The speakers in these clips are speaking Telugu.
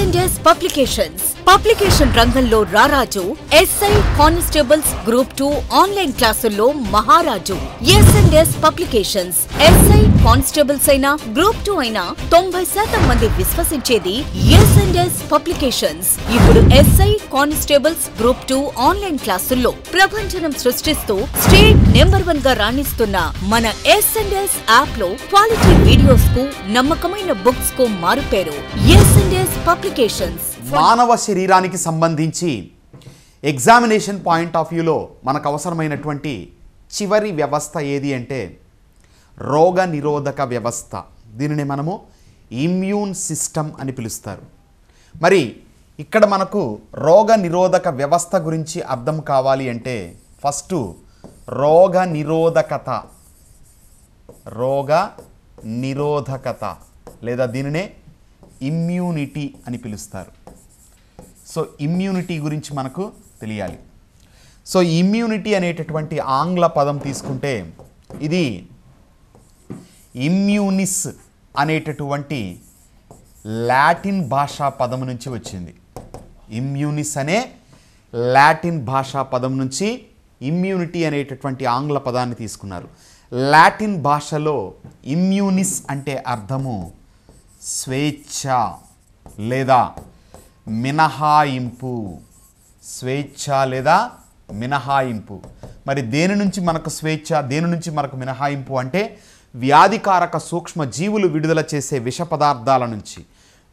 ఎస్ఎన్ఎస్ పబ్లికేషన్స్ పబ్లికేషన్ రంగంలో రారాజు SI constables group two online క్లాసుల్లో మహారాజు ఎస్ఎన్ఎస్ పబ్లికేషన్స్ ఎస్ఐ కానిస్టేబుల్స్ అయినా గ్రూప్ టూ అయినా తొంభై శాతం మంది విశ్వసించేది ఎస్ఎన్ఎస్ పబ్లికేషన్స్ ఇప్పుడు SI constables group two online క్లాసుల్లో ప్రపంచనం సృష్టిస్తూ స్టేట్ నెంబర్ వన్ గా రాణిస్తున్న మన ఎస్ఎన్ఎస్ యాప్ లో క్వాలిటీ వీడియోస్ కు నమ్మకమైన బుక్స్ కు మారుపేరు ఎస్ఎన్ఎస్ పబ్లిక్ అప్లికేషన్స్ మానవ శరీరానికి సంబంధించి ఎగ్జామినేషన్ పాయింట్ ఆఫ్ వ్యూలో మనకు అవసరమైనటువంటి చివరి వ్యవస్థ ఏది అంటే రోగ నిరోధక వ్యవస్థ దీనిని మనము ఇమ్యూన్ సిస్టమ్ అని పిలుస్తారు మరి ఇక్కడ మనకు రోగ నిరోధక వ్యవస్థ గురించి అర్థం కావాలి అంటే ఫస్ట్ రోగ నిరోధకత రోగ నిరోధకత లేదా దీనినే ఇమ్యూనిటీ అని పిలుస్తారు సో ఇమ్యూనిటీ గురించి మనకు తెలియాలి సో ఇమ్యూనిటీ అనేటటువంటి ఆంగ్ల పదం తీసుకుంటే ఇది ఇమ్యూనిస్ అనేటటువంటి లాటిన్ భాషా పదం నుంచి వచ్చింది ఇమ్యూనిస్ అనే లాటిన్ భాషా పదం నుంచి ఇమ్యూనిటీ అనేటటువంటి ఆంగ్ల పదాన్ని తీసుకున్నారు లాటిన్ భాషలో ఇమ్యూనిస్ అంటే అర్థము స్వేచ్ఛ లేదా మినహాయింపు స్వేచ్ఛ లేదా మినహాయింపు మరి దేని నుంచి మనకు స్వేచ్ఛ దేని నుంచి మనకు మినహాయింపు అంటే వ్యాధికారక సూక్ష్మ జీవులు విడుదల చేసే విష పదార్థాల నుంచి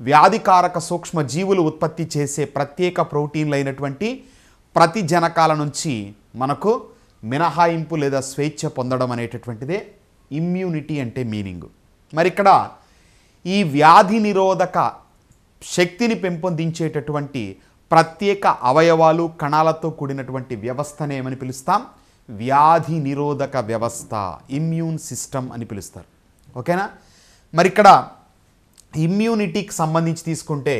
వ్యాధికారక సూక్ష్మ జీవులు ఉత్పత్తి చేసే ప్రత్యేక ప్రోటీన్లు అయినటువంటి ప్రతి జనకాల నుంచి మనకు మినహాయింపు లేదా స్వేచ్ఛ పొందడం అనేటటువంటిదే ఇమ్యూనిటీ అంటే మీనింగ్ మరి ఇక్కడ ఈ వ్యాధి నిరోధక శక్తిని పెంపొందించేటటువంటి ప్రత్యేక అవయవాలు కణాలతో కూడినటువంటి వ్యవస్థనేమని పిలుస్తాం వ్యాధి నిరోధక వ్యవస్థ ఇమ్యూన్ సిస్టమ్ అని పిలుస్తారు ఓకేనా మరి ఇక్కడ ఇమ్యూనిటీకి సంబంధించి తీసుకుంటే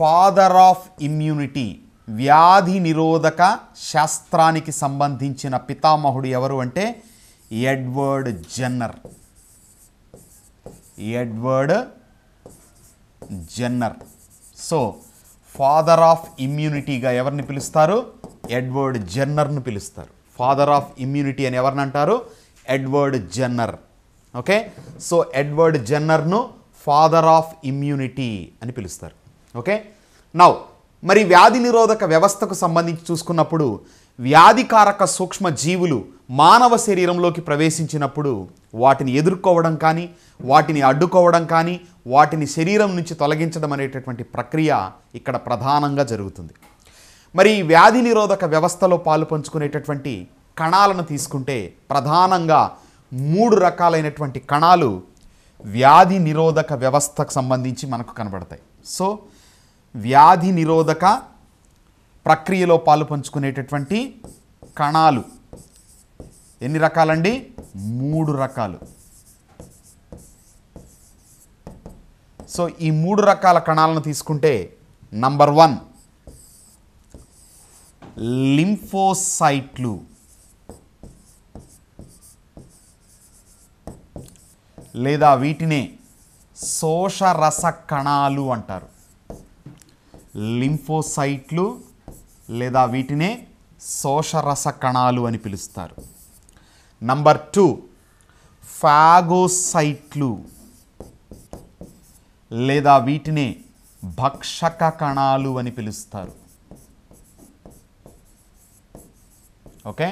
ఫాదర్ ఆఫ్ ఇమ్యూనిటీ వ్యాధి నిరోధక శాస్త్రానికి సంబంధించిన పితామహుడు ఎవరు అంటే Edward Jenner Edward Jenner so father of ఇమ్యూనిటీగా ఎవరిని పిలుస్తారు ఎడ్వర్డ్ జెన్నర్ను పిలుస్తారు ఫాదర్ ఆఫ్ ఇమ్యూనిటీ అని ఎవరిని అంటారు Edward Jenner okay so Edward జెన్నర్ను ఫాదర్ ఆఫ్ ఇమ్యూనిటీ అని పిలుస్తారు ఓకే నౌ మరి వ్యాధి నిరోధక వ్యవస్థకు సంబంధించి చూసుకున్నప్పుడు వ్యాధికారక సూక్ష్మ జీవులు మానవ శరీరంలోకి ప్రవేశించినప్పుడు వాటిని ఎదుర్కోవడం కానీ వాటిని అడ్డుకోవడం కానీ వాటిని శరీరం నుంచి తొలగించడం అనేటటువంటి ప్రక్రియ ఇక్కడ ప్రధానంగా జరుగుతుంది మరి వ్యాధి నిరోధక వ్యవస్థలో పాలు పంచుకునేటటువంటి కణాలను తీసుకుంటే ప్రధానంగా మూడు రకాలైనటువంటి కణాలు వ్యాధి నిరోధక వ్యవస్థకు సంబంధించి మనకు కనబడతాయి సో వ్యాధి నిరోధక ప్రక్రియలో పాలు పంచుకునేటటువంటి కణాలు ఎన్ని రకాలండి మూడు రకాలు సో ఈ మూడు రకాల కణాలను తీసుకుంటే నంబర్ వన్ లింఫోసైట్లు లేదా వీటినే శోషరస కణాలు అంటారు లింఫోసైట్లు లేదా వీటినే శోషరస కణాలు అని పిలుస్తారు నంబర్ టూ ఫాగోసైట్లు లేదా వీటినే భక్షక కణాలు అని పిలుస్తారు ఓకే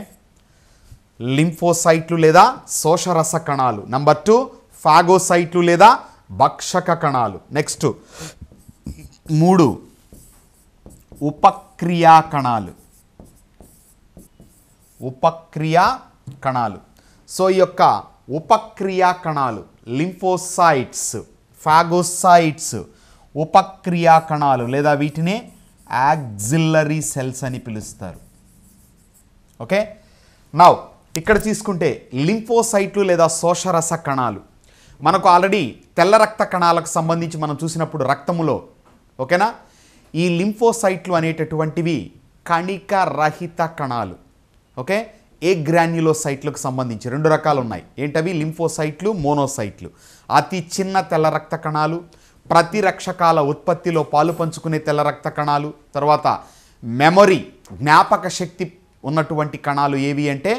లింఫోసైట్లు లేదా శోషరస కణాలు నంబర్ టూ ఫాగోసైట్లు లేదా భక్షక కణాలు నెక్స్ట్ మూడు ఉపక్రియా కణాలు ఉపక్రియా కణాలు సో ఈ యొక్క ఉపక్రియా కణాలు లింఫోసైట్స్ ఫాగోసైట్స్ ఉపక్రియా కణాలు లేదా వీటినే యాక్జిల్లరీ సెల్స్ అని పిలుస్తారు ఓకే నౌ ఇక్కడ తీసుకుంటే లింఫోసైట్లు లేదా శోషరస కణాలు మనకు ఆల్రెడీ తెల్ల రక్త కణాలకు సంబంధించి మనం చూసినప్పుడు రక్తములో ఓకేనా ఈ లింఫోసైట్లు అనేటటువంటివి కణిక రహిత కణాలు ఓకే ఏ గ్రాన్యులోసైట్లకు సంబంధించి రెండు రకాలు ఉన్నాయి ఏంటవి లింఫోసైట్లు మోనోసైట్లు అతి చిన్న తెల్ల రక్త కణాలు ప్రతిరక్షకాల ఉత్పత్తిలో పాలు పంచుకునే తెల్ల రక్త కణాలు తర్వాత మెమొరీ జ్ఞాపక శక్తి ఉన్నటువంటి కణాలు ఏవి అంటే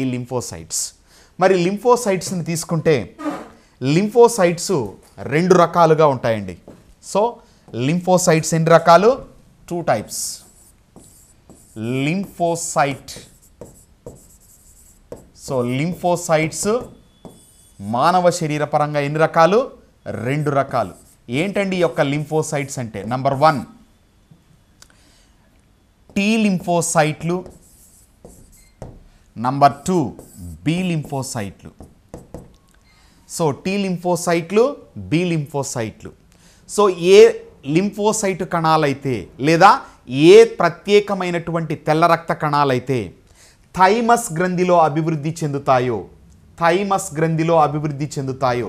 ఈ లింఫోసైట్స్ మరి లింఫోసైట్స్ని తీసుకుంటే లింఫోసైట్స్ రెండు రకాలుగా ఉంటాయండి సో లింఫోసైట్స్ ఎన్ని రకాలు two types lymphocyte so lymphocytes మానవ శరీర పరంగా ఎన్ని రకాలు రెండు రకాలు ఏంటండి ఈ యొక్క లింఫోసైట్స్ అంటే నంబర్ వన్ టీ లింఫోసైట్లు నంబర్ టూ బి లింఫోసైట్లు సో టీ లింఫోసైట్లు బీ లింఫోసైట్లు సో ఏ లింఫోసైట్ కణాలైతే లేదా ఏ ప్రత్యేకమైనటువంటి తెల్ల రక్త కణాలైతే థైమస్ గ్రంథిలో అభివృద్ధి చెందుతాయో థైమస్ గ్రంథిలో అభివృద్ధి చెందుతాయో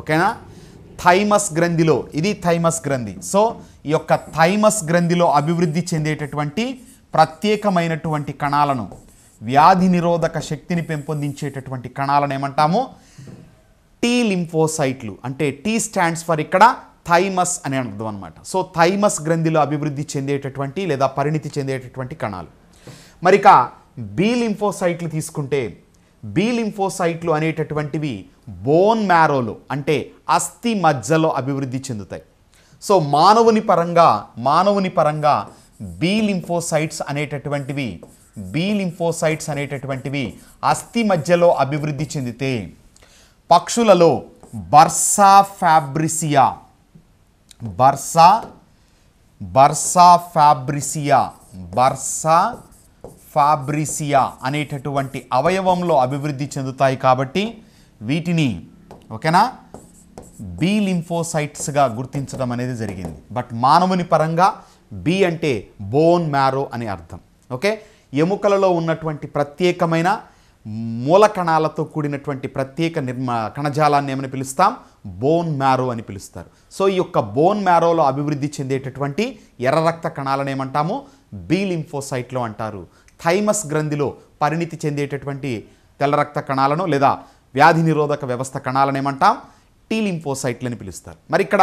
ఓకేనా థైమస్ గ్రంథిలో ఇది థైమస్ గ్రంథి సో ఈ యొక్క థైమస్ గ్రంథిలో అభివృద్ధి చెందేటటువంటి ప్రత్యేకమైనటువంటి కణాలను వ్యాధి నిరోధక శక్తిని పెంపొందించేటటువంటి కణాలను ఏమంటాము టీ లింఫోసైట్లు అంటే టీ స్టాండ్స్ ఫర్ ఇక్కడ థైమస్ అనే అర్థం అనమాట సో థైమస్ గ్రంథిలో అభివృద్ధి చెందేటటువంటి లేదా పరిణితి చెందేటటువంటి కణాలు మరిక బీ లింఫోసైట్లు తీసుకుంటే బీ లింఫోసైట్లు అనేటటువంటివి బోన్ మ్యారోలు అంటే అస్థి మధ్యలో అభివృద్ధి చెందుతాయి సో మానవుని పరంగా మానవుని పరంగా బీ లింఫోసైట్స్ అనేటటువంటివి బీ లింఫోసైట్స్ అనేటటువంటివి అస్థి మధ్యలో అభివృద్ధి చెందితే పక్షులలో బర్సా ఫ్యాబ్రిసియా బర్సా బర్సా ఫ్యాబ్రిసియా బర్సా ఫాబ్రిసియా అనేటటువంటి అవయవంలో అభివృద్ధి చెందుతాయి కాబట్టి వీటిని ఓకేనా బి లింఫోసైట్స్గా గుర్తించడం అనేది జరిగింది బట్ మానవుని పరంగా బి అంటే బోన్ మ్యారో అని అర్థం ఓకే ఎముకలలో ఉన్నటువంటి ప్రత్యేకమైన మూల కణాలతో కూడినటువంటి ప్రత్యేక నిర్మా కణజాలాన్ని ఏమని పిలుస్తాం బోన్ మ్యారో అని పిలుస్తారు సో ఈ యొక్క బోన్ మ్యారోలో అభివృద్ధి చెందేటటువంటి ఎర్ర రక్త కణాలను ఏమంటాము బీ అంటారు థైమస్ గ్రంథిలో పరిణితి చెందేటటువంటి తెల్ల రక్త కణాలను లేదా వ్యాధి నిరోధక వ్యవస్థ కణాలను ఏమంటాం టీ లింఫోసైట్లు అని పిలుస్తారు మరి ఇక్కడ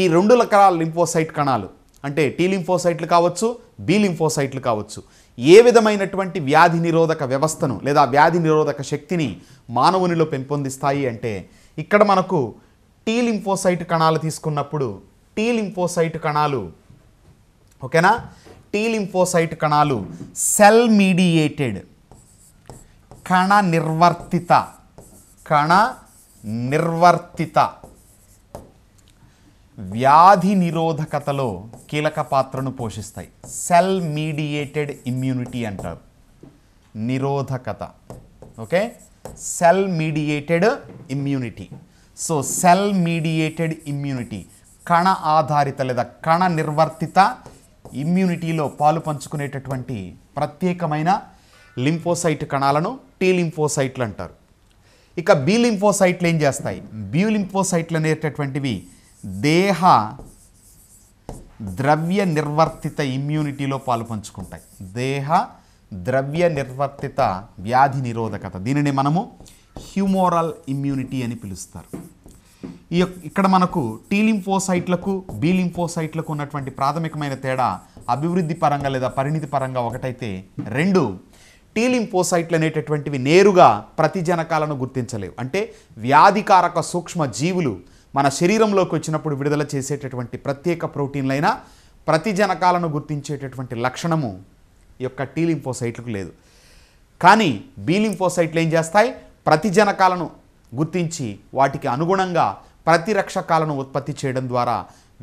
ఈ రెండు రకాల లింఫోసైట్ కణాలు అంటే టీ లింఫోసైట్లు కావచ్చు బీలింఫోసైట్లు లింఫోసైట్లు కావచ్చు ఏ విధమైనటువంటి వ్యాధి నిరోధక వ్యవస్థను లేదా వ్యాధి నిరోధక శక్తిని మానవునిలో పెంపొందిస్తాయి అంటే ఇక్కడ మనకు టీ లింఫోసైట్ కణాలు తీసుకున్నప్పుడు టీ లింఫోసైట్ కణాలు ఓకేనా టీ లింఫోసైట్ కణాలు సెల్ మీడియేటెడ్ కణ నిర్వర్తిత కణ నిర్వర్తిత వ్యాధి నిరోధకతలో కీలక పాత్రను పోషిస్తాయి సెల్ మీడియేటెడ్ ఇమ్యూనిటీ అంటారు నిరోధకత okay cell mediated immunity so cell mediated immunity కణ ఆధారిత లేదా కణ నిర్వర్తిత ఇమ్యూనిటీలో పాలు పంచుకునేటటువంటి ప్రత్యేకమైన లింఫోసైట్ కణాలను టీ లింఫోసైట్లు అంటారు ఇక బి లింఫోసైట్లు ఏం చేస్తాయి బి లింఫోసైట్లు అనేటటువంటివి దేహ ద్రవ్య నిర్వర్తిత ఇమ్యూనిటీలో పాలు పంచుకుంటాయి దేహ ద్రవ్య నిర్వర్తిత వ్యాధి నిరోధకత దీనిని మనము హ్యూమోరల్ ఇమ్యూనిటీ అని పిలుస్తారు ఈ ఇక్కడ మనకు టీ లింఫోసైట్లకు బీ లింఫోసైట్లకు ఉన్నటువంటి ప్రాథమికమైన తేడా అభివృద్ధి పరంగా లేదా పరిణితి పరంగా ఒకటైతే రెండు టీ లింఫోసైట్లు అనేటటువంటివి నేరుగా ప్రతి జనకాలను గుర్తించలేవు అంటే వ్యాధికారక సూక్ష్మ జీవులు మన శరీరంలోకి వచ్చినప్పుడు విడుదల చేసేటటువంటి ప్రత్యేక ప్రోటీన్లైన ప్రతి జనకాలను గుర్తించేటటువంటి లక్షణము ఈ యొక్క టీ లింఫోసైట్లకు లేదు కానీ బీ లింఫోసైట్లు ఏం చేస్తాయి ప్రతి జనకాలను గుర్తించి వాటికి అనుగుణంగా ప్రతిరక్షకాలను ఉత్పత్తి చేయడం ద్వారా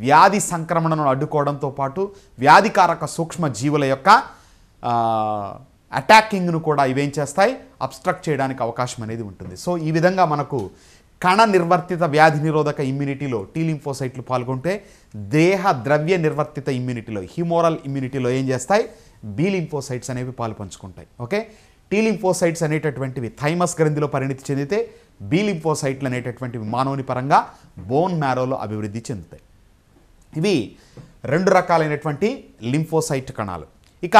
వ్యాధి సంక్రమణను అడ్డుకోవడంతో పాటు వ్యాధికారక సూక్ష్మ జీవుల యొక్క అటాకింగ్ను కూడా ఇవేం చేస్తాయి అబ్స్ట్రక్ట్ చేయడానికి అవకాశం అనేది ఉంటుంది సో ఈ విధంగా మనకు కణ నిర్వర్తిత వ్యాధి నిరోధక ఇమ్యూనిటీలో టీలింఫోసైట్లు పాల్గొంటే దేహ ద్రవ్య నిర్వర్తిత ఇమ్యూనిటీలో హిమోరల్ ఇమ్యూనిటీలో ఏం చేస్తాయి బీలింఫోసైట్స్ అనేవి పాలు పంచుకుంటాయి ఓకే టీ లింఫోసైట్స్ అనేటటువంటివి థైమస్ గ్రంథిలో పరిణితి చెందితే బి లింఫోసైట్లు అనేటటువంటివి మానవుని పరంగా బోన్ మ్యారోలో అభివృద్ధి చెందుతాయి ఇవి రెండు రకాలైనటువంటి లింఫోసైట్ కణాలు ఇక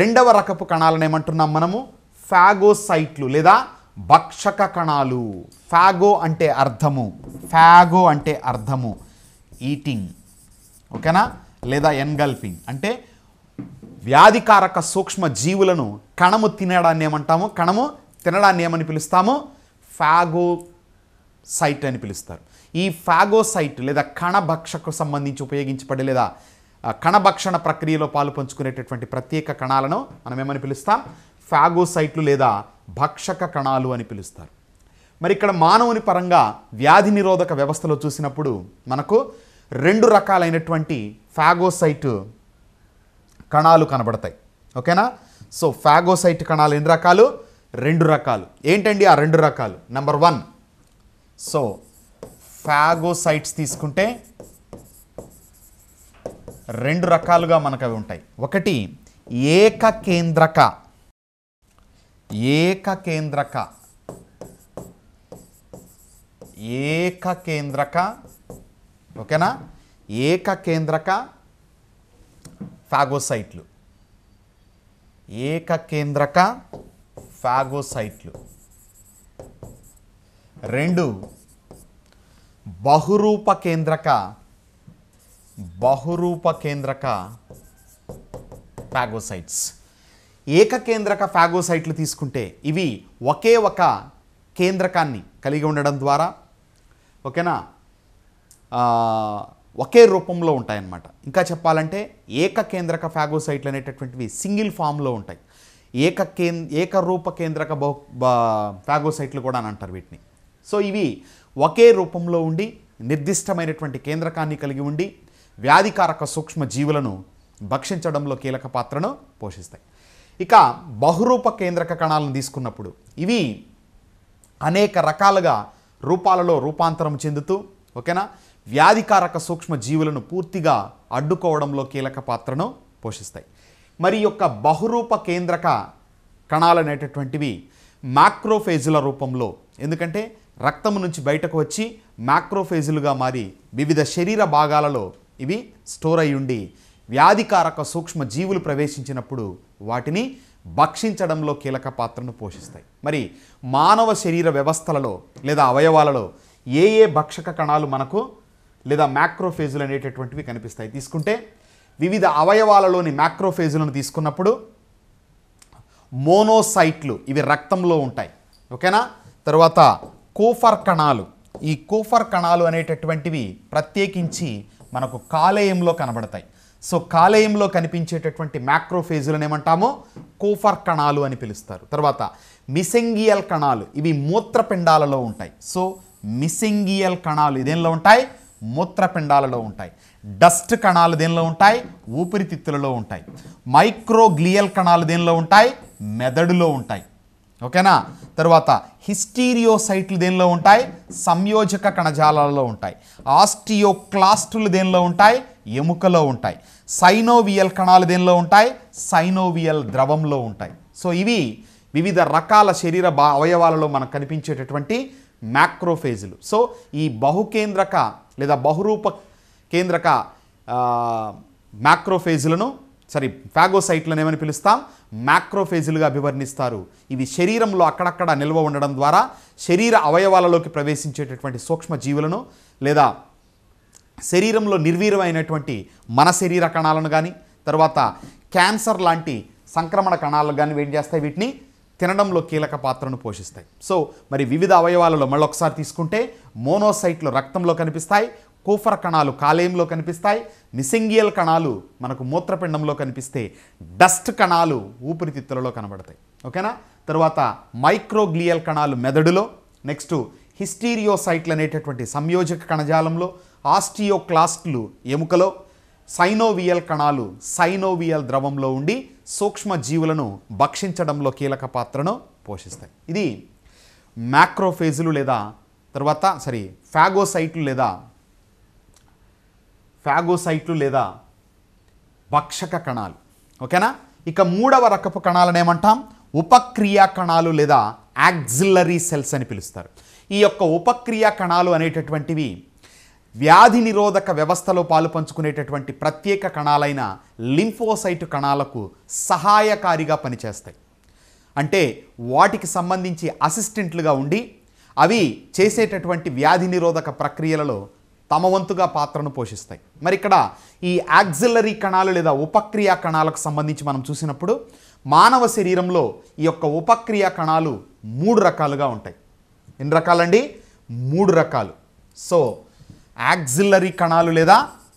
రెండవ రకపు కణాలను ఏమంటున్నాం మనము ఫ్యాగోసైట్లు లేదా భక్షక కణాలు ఫాగో అంటే అర్థము ఫ్యాగో అంటే అర్థము ఈటింగ్ ఓకేనా లేదా ఎన్గల్ఫింగ్ అంటే వ్యాధికారక సూక్ష్మ జీవులను కణము తినడాన్ని ఏమంటాము కణము తినడాన్ని ఏమని పిలుస్తాము సైట్ అని పిలుస్తారు ఈ ఫ్యాగోసైట్ లేదా కణభక్షకు సంబంధించి ఉపయోగించబడే లేదా కణభక్షణ ప్రక్రియలో పాలు పంచుకునేటటువంటి ప్రత్యేక కణాలను మనం ఏమని పిలుస్తాం ఫ్యాగోసైట్లు లేదా భక్షక కణాలు అని పిలుస్తారు మరి ఇక్కడ మానవుని పరంగా వ్యాధి నిరోధక వ్యవస్థలో చూసినప్పుడు మనకు రెండు రకాలైనటువంటి ఫ్యాగోసైట్ కణాలు కనబడతాయి ఓకేనా సో ఫ్యాగోసైట్ కణాలు ఎన్ని రకాలు రెండు రకాలు ఏంటండి ఆ రెండు రకాలు నెంబర్ వన్ సో ఫ్యాగోసైట్స్ తీసుకుంటే రెండు రకాలుగా మనకు అవి ఉంటాయి ఒకటి ఏకకేంద్రక ఏకకేంద్రక ఏకకేంద్రక ఓకేనా ఏకకేంద్రక ఫాగోసైట్లు ఏకకేంద్రక ఫాగోసైట్లు రెండు బహురూప కేంద్రక బహురూప కేంద్రక ఫాగోసైట్స్ ఏకకేంద్రక ఫాగోసైట్లు తీసుకుంటే ఇవి ఒకే ఒక కేంద్రకాన్ని కలిగి ఉండడం ద్వారా ఓకేనా ఒకే రూపంలో ఉంటాయన్నమాట ఇంకా చెప్పాలంటే ఏకకేంద్రక ఫ్యాగోసైట్లు అనేటటువంటివి సింగిల్ ఫామ్లో ఉంటాయి ఏక కేం ఏకరూప కేంద్రక బహు ఫ్యాగోసైట్లు కూడా అని అంటారు వీటిని సో ఇవి ఒకే రూపంలో ఉండి నిర్దిష్టమైనటువంటి కేంద్రకాన్ని కలిగి ఉండి వ్యాధికారక సూక్ష్మ జీవులను భక్షించడంలో కీలక పాత్రను పోషిస్తాయి ఇక బహురూప కేంద్రక కణాలను తీసుకున్నప్పుడు ఇవి అనేక రకాలుగా రూపాలలో రూపాంతరం చెందుతూ ఓకేనా వ్యాధికారక సూక్ష్మ జీవులను పూర్తిగా అడ్డుకోవడంలో కీలక పాత్రను పోషిస్తాయి మరి యొక్క బహురూప కేంద్రక కణాలు అనేటటువంటివి మ్యాక్రోఫేజుల రూపంలో ఎందుకంటే రక్తం నుంచి బయటకు వచ్చి మ్యాక్రోఫేజులుగా మారి వివిధ శరీర భాగాలలో ఇవి స్టోర్ అయి ఉండి వ్యాధికారక సూక్ష్మ జీవులు ప్రవేశించినప్పుడు వాటిని భక్షించడంలో కీలక పాత్రను పోషిస్తాయి మరి మానవ శరీర వ్యవస్థలలో లేదా అవయవాలలో ఏ ఏ భక్షక కణాలు మనకు లేదా మ్యాక్రోఫేజులు అనేటటువంటివి కనిపిస్తాయి తీసుకుంటే వివిధ అవయవాలలోని మ్యాక్రోఫేజులను తీసుకున్నప్పుడు మోనోసైట్లు ఇవి రక్తంలో ఉంటాయి ఓకేనా తర్వాత కోఫర్ కణాలు ఈ కోఫర్ కణాలు అనేటటువంటివి ప్రత్యేకించి మనకు కాలేయంలో కనబడతాయి సో కాలేయంలో కనిపించేటటువంటి మ్యాక్రోఫేజులను ఏమంటామో కోఫర్ కణాలు అని పిలుస్తారు తర్వాత మిసెంగియల్ కణాలు ఇవి మూత్రపిండాలలో ఉంటాయి సో మిసెంగియల్ కణాలు ఇదేంలో ఉంటాయి మూత్రపిండాలలో ఉంటాయి డస్ట్ కణాలు దేనిలో ఉంటాయి ఊపిరితిత్తులలో ఉంటాయి మైక్రోగ్లియల్ కణాలు దేనిలో ఉంటాయి మెదడులో ఉంటాయి ఓకేనా తర్వాత హిస్టీరియోసైట్లు దేనిలో ఉంటాయి సంయోజక కణజాలాలలో ఉంటాయి ఆస్టియోక్లాస్టులు దేనిలో ఉంటాయి ఎముకలో ఉంటాయి సైనోవియల్ కణాలు దేనిలో ఉంటాయి సైనోవియల్ ద్రవంలో ఉంటాయి సో ఇవి వివిధ రకాల శరీర అవయవాలలో మనకు కనిపించేటటువంటి మ్యాక్రోఫేజులు సో ఈ బహుకేంద్రక లేదా బహురూప కేంద్రక మ్యాక్రోఫేజులను సారీ ఫ్యాగోసైట్లను ఏమని పిలుస్తాం మ్యాక్రోఫేజులుగా అభివర్ణిస్తారు ఇవి శరీరంలో అక్కడక్కడ నిల్వ ఉండడం ద్వారా శరీర అవయవాలలోకి ప్రవేశించేటటువంటి సూక్ష్మ జీవులను లేదా శరీరంలో నిర్వీర్యమైనటువంటి మన శరీర కణాలను కానీ తర్వాత క్యాన్సర్ లాంటి సంక్రమణ కణాలను కానీ ఏం చేస్తాయి వీటిని తినడంలో కీలక పాత్రను పోషిస్తాయి సో మరి వివిధ అవయవాలలో ఒకసారి తీసుకుంటే మోనోసైట్లు రక్తంలో కనిపిస్తాయి కూఫర కణాలు కాలేయంలో కనిపిస్తాయి మిసింగియల్ కణాలు మనకు మూత్రపిండంలో కనిపిస్తే డస్ట్ కణాలు ఊపిరితిత్తులలో కనబడతాయి ఓకేనా తర్వాత మైక్రోగ్లియల్ కణాలు మెదడులో నెక్స్ట్ హిస్టీరియోసైట్లు అనేటటువంటి సంయోజక కణజాలంలో ఆస్టియోక్లాస్ట్లు ఎముకలో సైనోవియల్ కణాలు సైనోవియల్ ద్రవంలో ఉండి సూక్ష్మ జీవులను భక్షించడంలో కీలక పాత్రను పోషిస్తాయి ఇది మ్యాక్రోఫేజులు లేదా తర్వాత సారీ ఫ్యాగోసైట్లు లేదా ఫ్యాగోసైట్లు లేదా భక్షక కణాలు ఓకేనా ఇక మూడవ రకపు కణాలను ఏమంటాం ఉపక్రియా కణాలు లేదా యాక్జిల్లరీ సెల్స్ అని పిలుస్తారు ఈ యొక్క ఉపక్రియా కణాలు అనేటటువంటివి వ్యాధి నిరోధక వ్యవస్థలో పాలు పంచుకునేటటువంటి ప్రత్యేక కణాలైన లింఫోసైట్ కణాలకు సహాయకారిగా పనిచేస్తాయి అంటే వాటికి సంబంధించి అసిస్టెంట్లుగా ఉండి అవి చేసేటటువంటి వ్యాధి నిరోధక ప్రక్రియలలో తమ వంతుగా పాత్రను పోషిస్తాయి మరి ఇక్కడ ఈ యాక్సిలరీ కణాలు లేదా ఉపక్రియా కణాలకు సంబంధించి మనం చూసినప్పుడు మానవ శరీరంలో ఈ యొక్క ఉపక్రియా కణాలు మూడు రకాలుగా ఉంటాయి ఎన్ని రకాలండి మూడు రకాలు సో యాక్సిల్లరీ కణాలు లేదా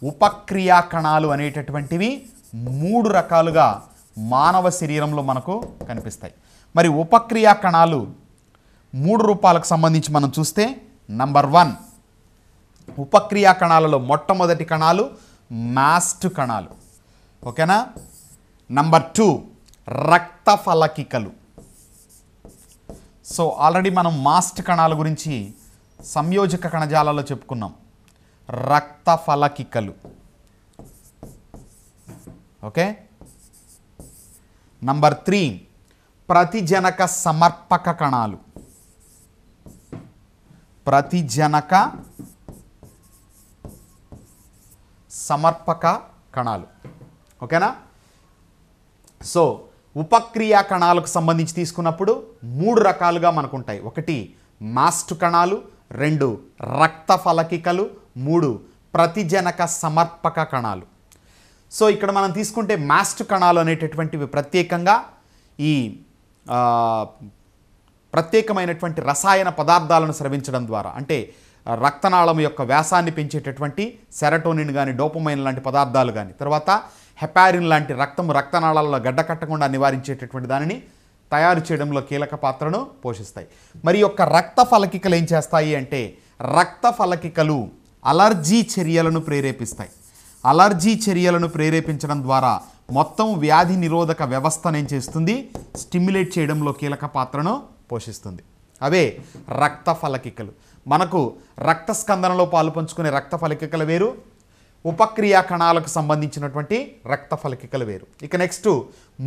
ఉపక్రియా కణాలు అనేటటువంటివి మూడు రకాలుగా మానవ శరీరంలో మనకు కనిపిస్తాయి మరి ఉపక్రియా కణాలు మూడు రూపాలకు సంబంధించి మనం చూస్తే నంబర్ వన్ ఉపక్రియా కణాలలో మొట్టమొదటి కణాలు మాస్ట్ కణాలు ఓకేనా నంబర్ టూ రక్త ఫలకికలు సో ఆల్రెడీ మనం మాస్ట్ కణాల గురించి సంయోజక కణజాలలో చెప్పుకున్నాం రక్త ఫలకికలు ఓకే నంబర్ త్రీ ప్రతిజనక సమర్పక కణాలు ప్రతిజనక సమర్పక కణాలు ఓకేనా సో ఉపక్రియా కణాలకు సంబంధించి తీసుకున్నప్పుడు మూడు రకాలుగా మనకు ఉంటాయి ఒకటి మాస్ట్ కణాలు రెండు రక్త ఫలకికలు మూడు ప్రతిజనక సమర్పక కణాలు సో ఇక్కడ మనం తీసుకుంటే మాస్ట్ కణాలు అనేటటువంటివి ప్రత్యేకంగా ఈ ప్రత్యేకమైనటువంటి రసాయన పదార్థాలను స్రవించడం ద్వారా అంటే రక్తనాళం యొక్క వ్యాసాన్ని పెంచేటటువంటి సెరటోనిన్ కానీ డోపమైన్ లాంటి పదార్థాలు కానీ తర్వాత హెపారిన్ లాంటి రక్తము రక్తనాళాలలో గడ్డకట్టకుండా నివారించేటటువంటి దానిని తయారు చేయడంలో కీలక పాత్రను పోషిస్తాయి మరి యొక్క రక్త ఫలకికలు ఏం చేస్తాయి అంటే రక్త ఫలకికలు అలర్జీ చర్యలను ప్రేరేపిస్తాయి అలర్జీ చర్యలను ప్రేరేపించడం ద్వారా మొత్తం వ్యాధి నిరోధక ఏం చేస్తుంది స్టిమ్యులేట్ చేయడంలో కీలక పాత్రను పోషిస్తుంది అవే రక్త ఫలకికలు మనకు రక్త స్కందనలో పాలు పంచుకునే రక్త ఫలకికలు వేరు ఉపక్రియా కణాలకు సంబంధించినటువంటి రక్త ఫలకికలు వేరు ఇక నెక్స్ట్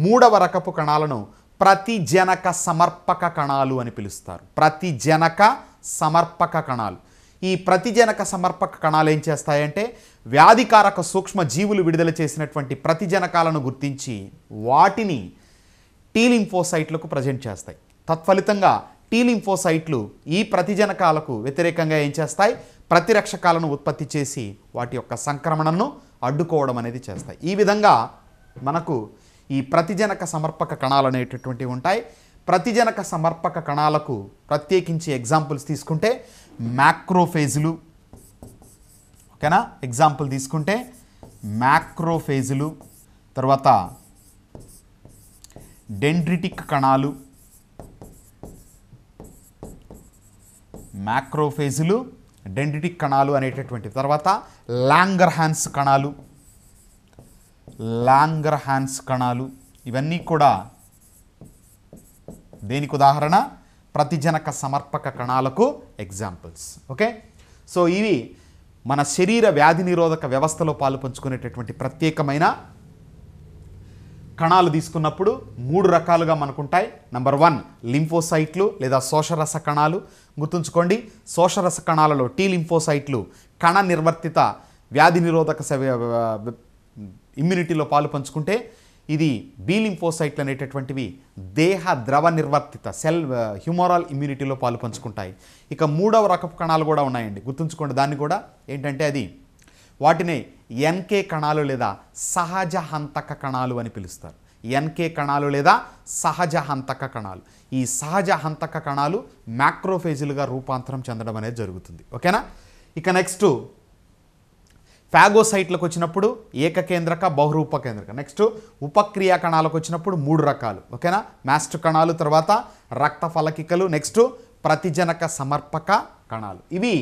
మూడవ రకపు కణాలను ప్రతి జనక సమర్పక కణాలు అని పిలుస్తారు ప్రతి జనక సమర్పక కణాలు ఈ ప్రతిజనక సమర్పక కణాలు ఏం చేస్తాయంటే వ్యాధికారక సూక్ష్మ జీవులు విడుదల చేసినటువంటి ప్రతిజనకాలను గుర్తించి వాటిని టీలింఫోసైట్లకు ప్రజెంట్ చేస్తాయి తత్ఫలితంగా టీలింఫోసైట్లు ఈ ప్రతిజనకాలకు వ్యతిరేకంగా ఏం చేస్తాయి ప్రతిరక్షకాలను ఉత్పత్తి చేసి వాటి యొక్క సంక్రమణను అడ్డుకోవడం అనేది చేస్తాయి ఈ విధంగా మనకు ఈ ప్రతిజనక సమర్పక కణాలు అనేటటువంటివి ఉంటాయి ప్రతిజనక సమర్పక కణాలకు ప్రత్యేకించి ఎగ్జాంపుల్స్ తీసుకుంటే మ్యాక్రోఫేజులు ఓకేనా ఎగ్జాంపుల్ తీసుకుంటే మ్యాక్రోఫేజులు తర్వాత డెండ్రిటిక్ కణాలు మ్యాక్రోఫేజులు డెండ్రిటిక్ కణాలు అనేటటువంటి తర్వాత లాంగర్హాన్స్ కణాలు లాంగర్ హ్యాండ్స్ కణాలు ఇవన్నీ కూడా దేనికి ఉదాహరణ ప్రతిజనక సమర్పక కణాలకు ఎగ్జాంపుల్స్ ఓకే సో ఇవి మన శరీర వ్యాధి నిరోధక వ్యవస్థలో పాలు పంచుకునేటటువంటి ప్రత్యేకమైన కణాలు తీసుకున్నప్పుడు మూడు రకాలుగా మనకుంటాయి నంబర్ వన్ లింఫోసైట్లు లేదా శోషరస కణాలు గుర్తుంచుకోండి శోషరస కణాలలో టీ లింఫోసైట్లు కణ నిర్వర్తిత వ్యాధి నిరోధక ఇమ్యూనిటీలో పాలు పంచుకుంటే ఇది బీలింఫోసైట్లు అనేటటువంటివి దేహ ద్రవ నిర్వర్తిత సెల్ హ్యూమరాల్ ఇమ్యూనిటీలో పాలు పంచుకుంటాయి ఇక మూడవ రకపు కణాలు కూడా ఉన్నాయండి గుర్తుంచుకోండి దాన్ని కూడా ఏంటంటే అది వాటిని ఎన్కే కణాలు లేదా సహజ హంతక కణాలు అని పిలుస్తారు ఎన్కే కణాలు లేదా సహజ హంతక కణాలు ఈ సహజ హంతక కణాలు మ్యాక్రోఫేజులుగా రూపాంతరం చెందడం అనేది జరుగుతుంది ఓకేనా ఇక నెక్స్ట్ ఫ్యాగోసైట్లకు వచ్చినప్పుడు ఏకకేంద్రక బహురూప కేంద్రక నెక్స్ట్ ఉపక్రియా కణాలకు వచ్చినప్పుడు మూడు రకాలు ఓకేనా మ్యాస్ట్ కణాలు తర్వాత రక్త ఫలకికలు నెక్స్ట్ ప్రతిజనక సమర్పక కణాలు ఇవి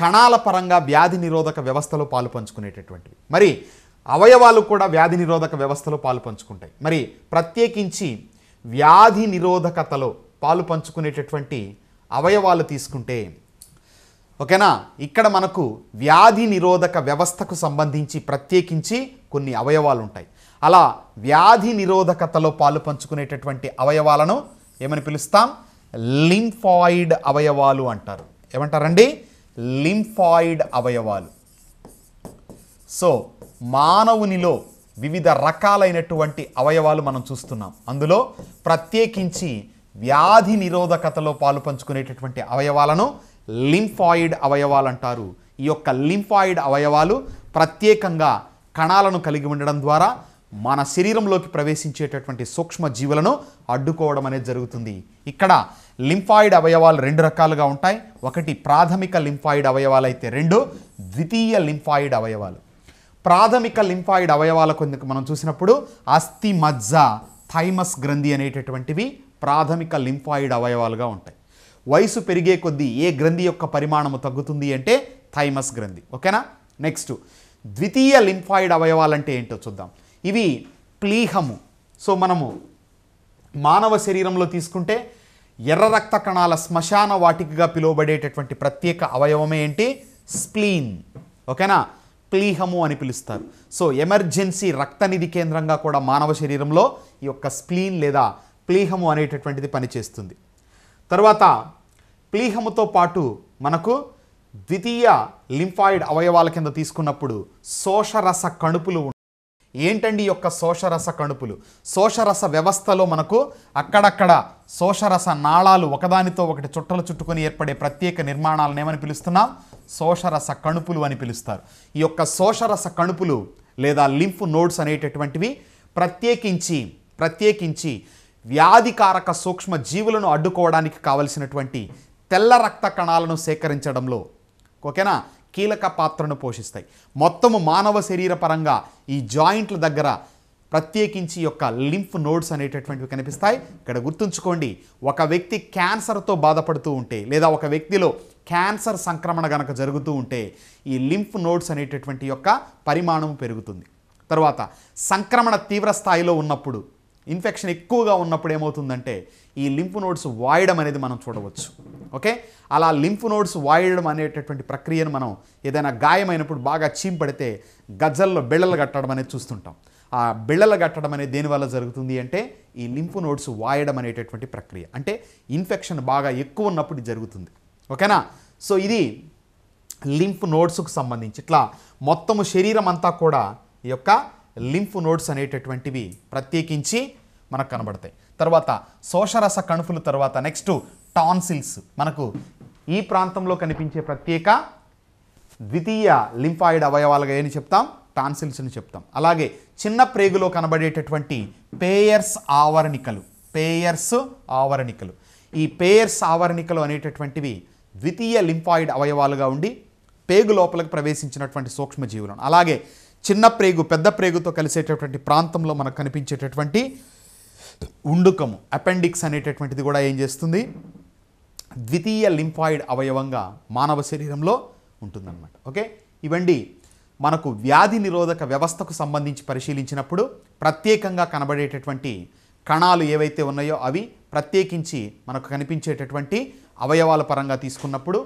కణాల పరంగా వ్యాధి నిరోధక వ్యవస్థలో పాలు పంచుకునేటటువంటివి మరి అవయవాలు కూడా వ్యాధి నిరోధక వ్యవస్థలో పాలు పంచుకుంటాయి మరి ప్రత్యేకించి వ్యాధి నిరోధకతలో పాలు పంచుకునేటటువంటి అవయవాలు తీసుకుంటే ఓకేనా ఇక్కడ మనకు వ్యాధి నిరోధక వ్యవస్థకు సంబంధించి ప్రత్యేకించి కొన్ని అవయవాలు ఉంటాయి అలా వ్యాధి నిరోధకతలో పాలు పంచుకునేటటువంటి అవయవాలను ఏమని పిలుస్తాం లింఫాయిడ్ అవయవాలు అంటారు ఏమంటారండి లింఫాయిడ్ అవయవాలు సో మానవునిలో వివిధ రకాలైనటువంటి అవయవాలు మనం చూస్తున్నాం అందులో ప్రత్యేకించి వ్యాధి నిరోధకతలో పాలు పంచుకునేటటువంటి అవయవాలను లింఫాయిడ్ అవయవాలు అంటారు ఈ యొక్క లింఫాయిడ్ అవయవాలు ప్రత్యేకంగా కణాలను కలిగి ఉండడం ద్వారా మన శరీరంలోకి ప్రవేశించేటటువంటి సూక్ష్మ జీవులను అడ్డుకోవడం అనేది జరుగుతుంది ఇక్కడ లింఫాయిడ్ అవయవాలు రెండు రకాలుగా ఉంటాయి ఒకటి ప్రాథమిక లింఫాయిడ్ అవయవాలు అయితే రెండు ద్వితీయ లింఫాయిడ్ అవయవాలు ప్రాథమిక లింఫాయిడ్ అవయవాల కొందుకు మనం చూసినప్పుడు అస్థి మజ్జ థైమస్ గ్రంథి అనేటటువంటివి ప్రాథమిక లింఫాయిడ్ అవయవాలుగా ఉంటాయి వయసు పెరిగే కొద్దీ ఏ గ్రంథి యొక్క పరిమాణము తగ్గుతుంది అంటే థైమస్ గ్రంథి ఓకేనా నెక్స్ట్ ద్వితీయ లింఫాయిడ్ అవయవాలంటే ఏంటో చూద్దాం ఇవి ప్లీహము సో మనము మానవ శరీరంలో తీసుకుంటే ఎర్ర రక్త కణాల శ్మశాన వాటికగా పిలువబడేటటువంటి ప్రత్యేక అవయవమే ఏంటి స్ప్లీన్ ఓకేనా ప్లీహము అని పిలుస్తారు సో ఎమర్జెన్సీ రక్తనిధి కేంద్రంగా కూడా మానవ శరీరంలో ఈ యొక్క స్ప్లీన్ లేదా ప్లీహము అనేటటువంటిది పనిచేస్తుంది తర్వాత ప్లీహముతో పాటు మనకు ద్వితీయ లింఫాయిడ్ అవయవాల కింద తీసుకున్నప్పుడు శోషరస కణుపులు ఏంటండి యొక్క శోషరస కణుపులు శోషరస వ్యవస్థలో మనకు అక్కడక్కడ శోషరస నాళాలు ఒకదానితో ఒకటి చుట్టలు చుట్టుకొని ఏర్పడే ప్రత్యేక నిర్మాణాలను ఏమని పిలుస్తున్నాం శోషరస కణుపులు అని పిలుస్తారు ఈ యొక్క శోషరస కణుపులు లేదా లింఫ్ నోడ్స్ అనేటటువంటివి ప్రత్యేకించి ప్రత్యేకించి వ్యాధికారక సూక్ష్మ జీవులను అడ్డుకోవడానికి కావలసినటువంటి తెల్ల రక్త కణాలను సేకరించడంలో ఓకేనా కీలక పాత్రను పోషిస్తాయి మొత్తము మానవ శరీర పరంగా ఈ జాయింట్ల దగ్గర ప్రత్యేకించి యొక్క లింఫ్ నోడ్స్ అనేటటువంటివి కనిపిస్తాయి ఇక్కడ గుర్తుంచుకోండి ఒక వ్యక్తి క్యాన్సర్తో బాధపడుతూ ఉంటే లేదా ఒక వ్యక్తిలో క్యాన్సర్ సంక్రమణ గనక జరుగుతూ ఉంటే ఈ లింఫ్ నోడ్స్ అనేటటువంటి యొక్క పరిమాణం పెరుగుతుంది తర్వాత సంక్రమణ తీవ్ర స్థాయిలో ఉన్నప్పుడు ఇన్ఫెక్షన్ ఎక్కువగా ఉన్నప్పుడు ఏమవుతుందంటే ఈ లింఫ్ నోడ్స్ వాయడం అనేది మనం చూడవచ్చు ఓకే అలా లింఫ్ నోడ్స్ వాయడం అనేటటువంటి ప్రక్రియను మనం ఏదైనా గాయమైనప్పుడు బాగా చీంపడితే గజ్జల్లో బిళ్ళలు కట్టడం అనేది చూస్తుంటాం ఆ బిళ్ళలు కట్టడం అనేది దేనివల్ల జరుగుతుంది అంటే ఈ లింఫ్ నోడ్స్ వాయడం అనేటటువంటి ప్రక్రియ అంటే ఇన్ఫెక్షన్ బాగా ఎక్కువ ఉన్నప్పుడు జరుగుతుంది ఓకేనా సో ఇది లింఫ్ నోడ్స్కు సంబంధించి ఇట్లా మొత్తము శరీరం అంతా కూడా ఈ యొక్క లింఫ్ నోడ్స్ అనేటటువంటివి ప్రత్యేకించి మనకు కనబడతాయి తర్వాత శోషరస కణుఫుల తర్వాత నెక్స్ట్ టాన్సిల్స్ మనకు ఈ ప్రాంతంలో కనిపించే ప్రత్యేక ద్వితీయ లింఫాయిడ్ అవయవాలుగా ఏమి చెప్తాం టాన్సిల్స్ని చెప్తాం అలాగే చిన్న ప్రేగులో కనబడేటటువంటి పేయర్స్ ఆవరణికలు పేయర్స్ ఆవరణికలు ఈ పేయర్స్ ఆవరణికలు అనేటటువంటివి ద్వితీయ లింఫాయిడ్ అవయవాలుగా ఉండి పేగు లోపలికి ప్రవేశించినటువంటి సూక్ష్మజీవులను అలాగే చిన్న ప్రేగు పెద్ద ప్రేగుతో కలిసేటటువంటి ప్రాంతంలో మనకు కనిపించేటటువంటి ఉండుకము అపెండిక్స్ అనేటటువంటిది కూడా ఏం చేస్తుంది ద్వితీయ లింఫాయిడ్ అవయవంగా మానవ శరీరంలో ఉంటుందన్నమాట ఓకే ఇవండి మనకు వ్యాధి నిరోధక వ్యవస్థకు సంబంధించి పరిశీలించినప్పుడు ప్రత్యేకంగా కనబడేటటువంటి కణాలు ఏవైతే ఉన్నాయో అవి ప్రత్యేకించి మనకు కనిపించేటటువంటి అవయవాల పరంగా తీసుకున్నప్పుడు